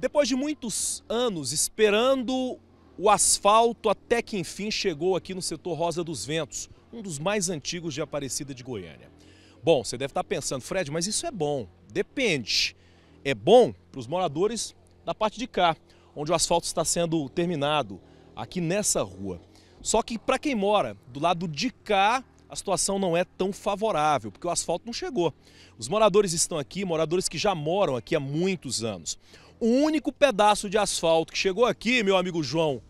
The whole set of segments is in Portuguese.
Depois de muitos anos esperando o asfalto, até que enfim chegou aqui no setor Rosa dos Ventos, um dos mais antigos de Aparecida de Goiânia. Bom, você deve estar pensando, Fred, mas isso é bom. Depende. É bom para os moradores da parte de cá, onde o asfalto está sendo terminado, aqui nessa rua. Só que para quem mora do lado de cá, a situação não é tão favorável, porque o asfalto não chegou. Os moradores estão aqui, moradores que já moram aqui há muitos anos. O único pedaço de asfalto que chegou aqui, meu amigo João,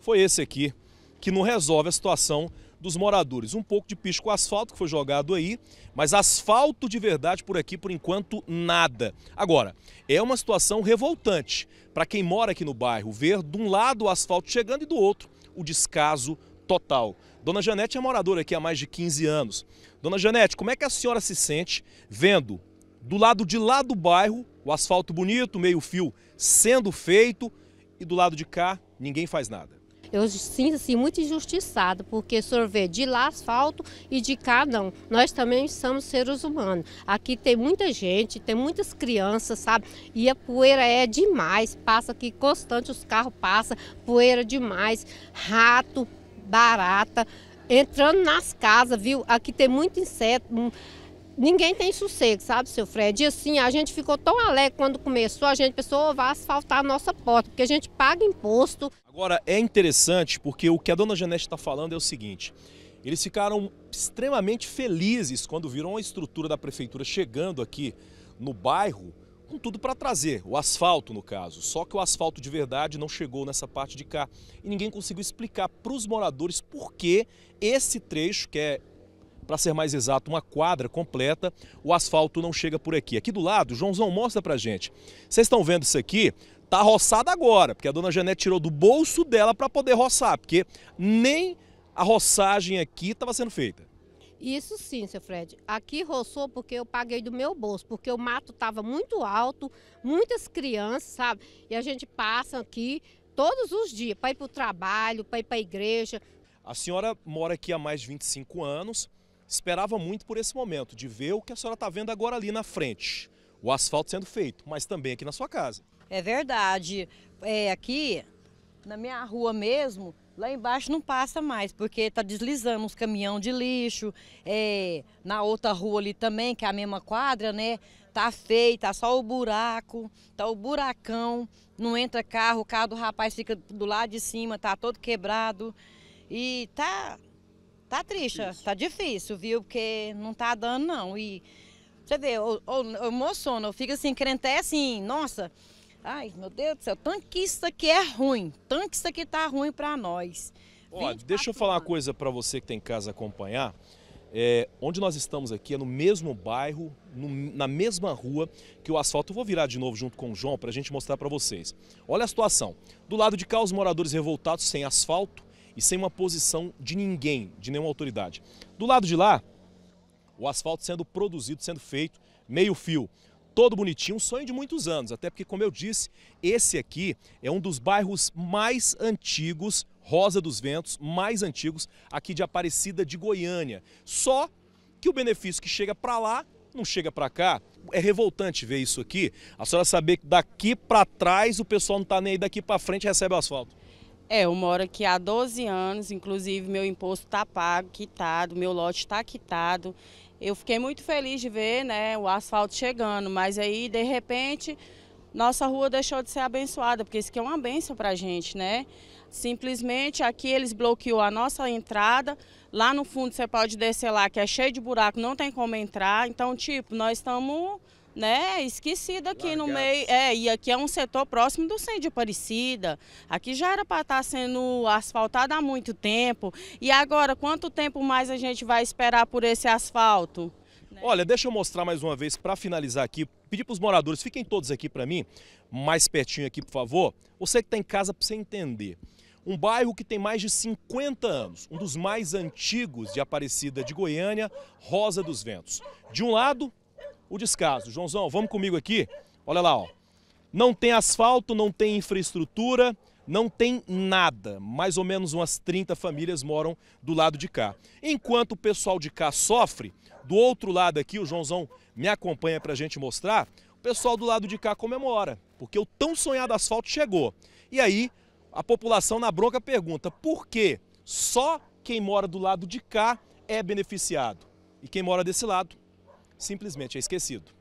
foi esse aqui, que não resolve a situação dos moradores. Um pouco de pisco asfalto que foi jogado aí, mas asfalto de verdade por aqui, por enquanto, nada. Agora, é uma situação revoltante para quem mora aqui no bairro, ver de um lado o asfalto chegando e do outro o descaso total. Dona Janete é moradora aqui há mais de 15 anos. Dona Janete, como é que a senhora se sente vendo do lado de lá do bairro o asfalto bonito, meio fio sendo feito e do lado de cá ninguém faz nada. Eu sinto assim muito injustiçado, porque sorver de lá asfalto e de cá não. Nós também somos seres humanos. Aqui tem muita gente, tem muitas crianças, sabe? E a poeira é demais, passa aqui constante, os carros passam, poeira demais, rato, barata, entrando nas casas, viu? Aqui tem muito inseto ninguém tem sossego, sabe, seu Fred? E assim, a gente ficou tão alegre quando começou, a gente pensou, oh, vai asfaltar a nossa porta, porque a gente paga imposto. Agora, é interessante porque o que a dona Janete está falando é o seguinte, eles ficaram extremamente felizes quando viram a estrutura da prefeitura chegando aqui no bairro, com tudo para trazer, o asfalto no caso. Só que o asfalto de verdade não chegou nessa parte de cá. E ninguém conseguiu explicar para os moradores por que esse trecho, que é para ser mais exato, uma quadra completa, o asfalto não chega por aqui. Aqui do lado, Joãozão, mostra para gente. Vocês estão vendo isso aqui? Tá roçado agora, porque a dona Janete tirou do bolso dela para poder roçar, porque nem a roçagem aqui estava sendo feita. Isso sim, seu Fred. Aqui roçou porque eu paguei do meu bolso, porque o mato estava muito alto, muitas crianças, sabe? E a gente passa aqui todos os dias para ir para o trabalho, para ir para a igreja. A senhora mora aqui há mais de 25 anos esperava muito por esse momento, de ver o que a senhora está vendo agora ali na frente. O asfalto sendo feito, mas também aqui na sua casa. É verdade. É, aqui, na minha rua mesmo, lá embaixo não passa mais, porque está deslizando os caminhão de lixo. É, na outra rua ali também, que é a mesma quadra, né? Tá feita, tá só o buraco, tá o buracão, não entra carro, o carro do rapaz fica do lado de cima, tá todo quebrado. E tá Tá triste, tá difícil, viu? Porque não tá dando, não. E você vê, eu, eu, eu emociono, eu fico assim, querendo até assim, nossa, ai, meu Deus do céu, tanto que isso aqui é ruim, tanto que isso aqui tá ruim para nós. Ó, deixa eu falar anos. uma coisa para você que tem tá casa acompanhar. É, onde nós estamos aqui é no mesmo bairro, no, na mesma rua que o asfalto. Eu vou virar de novo junto com o João para a gente mostrar para vocês. Olha a situação. Do lado de cá, os moradores revoltados sem asfalto, e sem uma posição de ninguém, de nenhuma autoridade. Do lado de lá, o asfalto sendo produzido, sendo feito, meio fio, todo bonitinho, um sonho de muitos anos, até porque, como eu disse, esse aqui é um dos bairros mais antigos, Rosa dos Ventos, mais antigos aqui de Aparecida de Goiânia. Só que o benefício que chega para lá não chega para cá. É revoltante ver isso aqui. A senhora saber que daqui para trás o pessoal não está nem aí, daqui para frente recebe o asfalto. É, eu moro aqui há 12 anos, inclusive meu imposto está pago, quitado, meu lote está quitado. Eu fiquei muito feliz de ver né, o asfalto chegando, mas aí de repente nossa rua deixou de ser abençoada, porque isso aqui é uma benção para a gente, né? Simplesmente aqui eles bloqueou a nossa entrada, lá no fundo você pode descer lá que é cheio de buraco, não tem como entrar, então tipo, nós estamos né, esquecida aqui no meio. É, e aqui é um setor próximo do centro de Aparecida. Aqui já era para estar tá sendo asfaltado há muito tempo. E agora, quanto tempo mais a gente vai esperar por esse asfalto? Né? Olha, deixa eu mostrar mais uma vez para finalizar aqui. Pedir para os moradores, fiquem todos aqui para mim, mais pertinho aqui, por favor. Você que está em casa, para você entender. Um bairro que tem mais de 50 anos, um dos mais antigos de Aparecida de Goiânia, Rosa dos Ventos. De um lado, o descaso. Joãozão, vamos comigo aqui. Olha lá, ó. Não tem asfalto, não tem infraestrutura, não tem nada. Mais ou menos umas 30 famílias moram do lado de cá. Enquanto o pessoal de cá sofre, do outro lado aqui, o Joãozão me acompanha para a gente mostrar, o pessoal do lado de cá comemora, porque o tão sonhado asfalto chegou. E aí, a população na bronca pergunta, por que só quem mora do lado de cá é beneficiado? E quem mora desse lado simplesmente é esquecido.